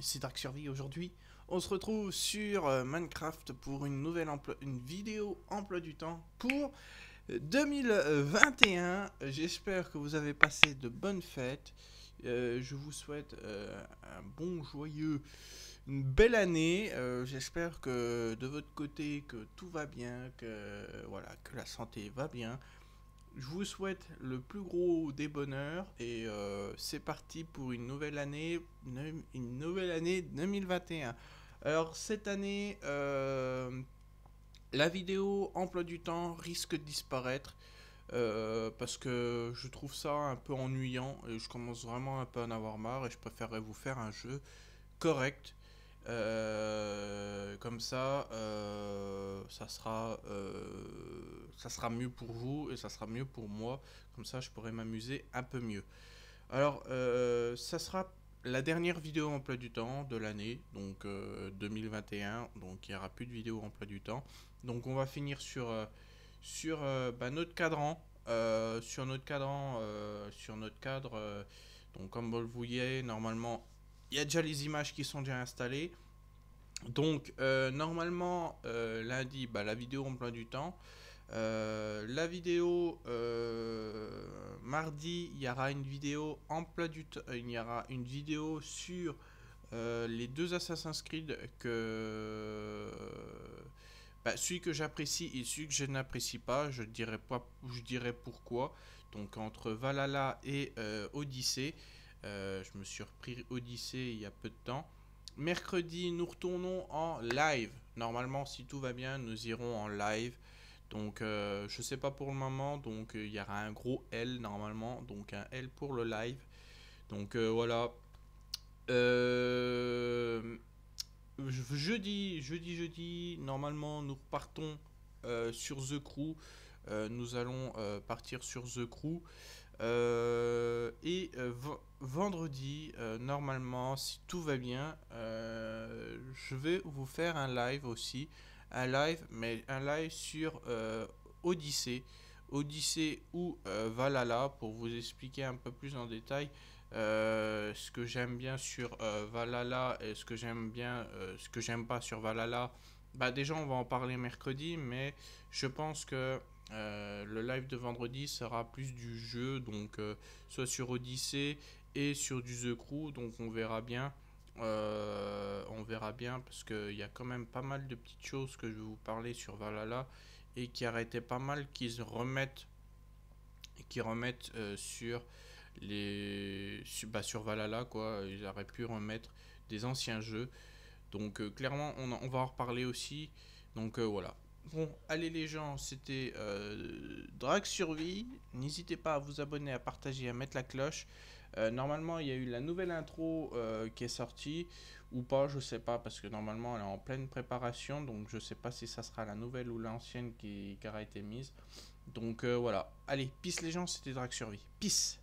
c'est Dark Survie aujourd'hui. On se retrouve sur euh, Minecraft pour une nouvelle une vidéo emploi du temps pour 2021. Euh, j'espère que vous avez passé de bonnes fêtes. Euh, je vous souhaite un bon joyeux, une belle année. J'espère que de votre côté que tout va bien, que voilà que la santé va bien je vous souhaite le plus gros des bonheurs et euh, c'est parti pour une nouvelle année, une nouvelle année 2021. Alors cette année, euh, la vidéo emploi du temps risque de disparaître euh, parce que je trouve ça un peu ennuyant et je commence vraiment un peu à en avoir marre et je préférerais vous faire un jeu correct. comme ça, ça sera ça sera mieux pour vous et ça sera mieux pour moi. Comme ça, je pourrai m'amuser un peu mieux. Alors, euh, ça sera la dernière vidéo emploi du temps de l'année, donc 2021. Euh, donc, il n'y aura plus de vidéo emploi du temps. Donc, on va finir sur, euh, bah, sur notre cadran. sur notre cadran, sur notre cadre. donc, comme vous le voyez, normalement, il y a déjà les images qui sont déjà installées. Donc, normalement, lundi, bah, la vidéo en plein du temps. Euh, la vidéo euh, mardi, il y aura une vidéo en plein du il y aura une vidéo sur euh, les deux Assassin's Creed que bah, celui que j'apprécie et celui que je n'apprécie pas, je dirais pas, je dirais pourquoi. Donc entre Valhalla et Odyssée, je me suis repris Odyssée il y a peu de temps. Mercredi, nous retournons en live. Normalement, si tout va bien, nous irons en live donc, je euh, je sais pas pour le moment. Donc, euh, il y aura un gros L normalement. Donc, un L pour le live. Donc, euh, voilà. jeudi, jeudi, jeudi, normalement, nous partons sur The Crew. nous allons partir sur The Crew. et vendredi, normalement, si tout va bien, je vais vous faire un live aussi un live, mais un live sur euh, Odyssée. Odyssée ou euh, Valhalla pour vous expliquer un peu plus en détail euh, ce que j'aime bien sur Valhalla et ce que j'aime bien, ce que j'aime pas sur Valhalla, bah déjà on va en parler mercredi, mais je pense que le live de vendredi sera plus du jeu, donc soit sur Odyssey et sur du The Crew, donc on verra bien verra bien, parce qu'il y a quand même pas mal de petites choses que je vais vous parler sur Valhalla, et qui arrêtaient pas mal, qu'ils remettent, qui remettent euh, sur les sur, bah, sur Valhalla, quoi. Ils auraient pu remettre des anciens jeux. Donc euh, clairement, on, va en reparler aussi. Donc euh, voilà. Bon, allez les gens, c'était Drag Survie. N'hésitez pas à vous abonner, à partager, à mettre la cloche. Euh, normalement, il y a eu la nouvelle intro euh, qui est sortie ou pas, je sais pas, parce que normalement elle est en pleine préparation, donc je sais pas si ça sera la nouvelle ou l'ancienne qui, aura été mise. Donc euh, voilà. Allez, peace les gens, c'était Drag Survie. Peace